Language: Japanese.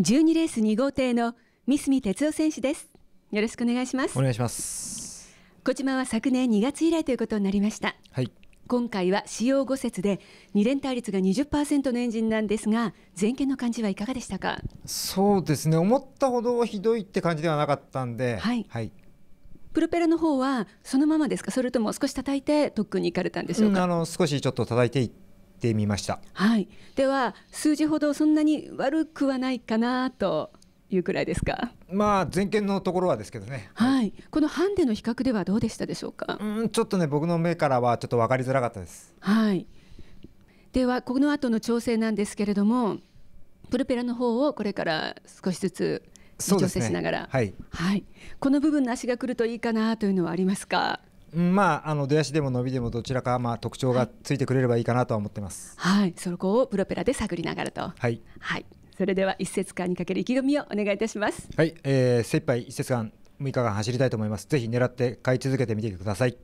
十二レース二号艇の三住哲夫選手ですよろしくお願いしますお願いします小島は昨年2月以来ということになりましたはい今回は使用5節で二連対率が20%のエンジンなんですが前件の感じはいかがでしたかそうですね思ったほどひどいって感じではなかったんではい、はい、プロペラの方はそのままですかそれとも少し叩いて特訓に行かれたんでしょうか、うん、あの少しちょっと叩いていってみました。はい、では数字ほどそんなに悪くはないかなというくらいですか。まあ前見のところはですけどね。はい。このハンデの比較ではどうでしたでしょうか。うん、ちょっとね僕の目からはちょっと分かりづらかったです。はい。ではこの後の調整なんですけれども、プロペラの方をこれから少しずつ調整しながら、ね、はい、はい。この部分の足が来るといいかなというのはありますか。まあ、あの出足でも伸びでもどちらか、まあ、特徴がついてくれればいいかなとは思ってます。はい、そこをプロペラで探りながらと。はい。はい。それでは一節間にかける意気込みをお願いいたします。はい、えー、精一杯一節間6日間走りたいと思います。ぜひ狙って買い続けてみてください。